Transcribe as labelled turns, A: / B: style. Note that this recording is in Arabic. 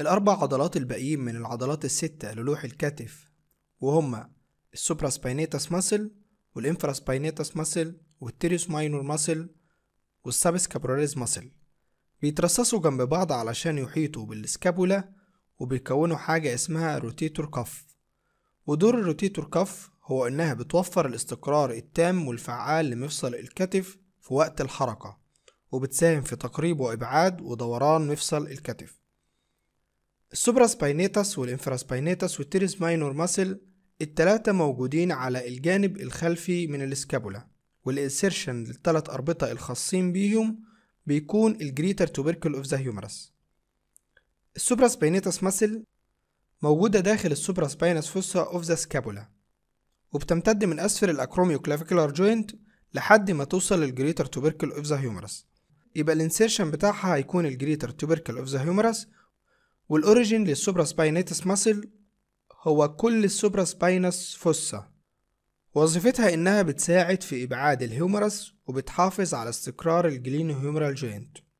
A: الأربع عضلات الباقيين من العضلات الستة للوح الكتف وهما السوبراسباينيتاس ماسل والإنفراسباينيتاس ماسل والتيريوس ماينور ماسل والسابسكابراليز ماسل بيترصصوا جنب بعض علشان يحيطوا بالسكابولا وبيكونوا حاجة اسمها روتيتور كف ودور الروتيتور كف هو إنها بتوفر الاستقرار التام والفعال لمفصل الكتف في وقت الحركة وبتساهم في تقريب وإبعاد ودوران مفصل الكتف السوبرا والإنفرا والإنفراسباينيتاس والتيريس ماينور ماسل التلاتة موجودين على الجانب الخلفي من الاسكابولا والإنسيرشن للتلات أربطة الخاصين بيهم بيكون الجريتر توبركل اوف ذا هيومرس السوبرا السوبراسباينيتاس ماسل موجودة داخل السوبرا السوبراسباينس فوسا اوف ذا سكابولا وبتمتد من أسفل الأكروميو كلافيكولار جوينت لحد ما توصل للجريتر توبركل اوف ذا هيومرس يبقى الانسيرشن بتاعها هيكون الجريتر توبركل اوف ذا هيومرس والأوريجين للسوبرا سباينيتس ماسل هو كل السوبرا سباينس فوسا وظيفتها إنها بتساعد في إبعاد الهيومرس وبتحافظ على استقرار الجلينو هيومرال جوينت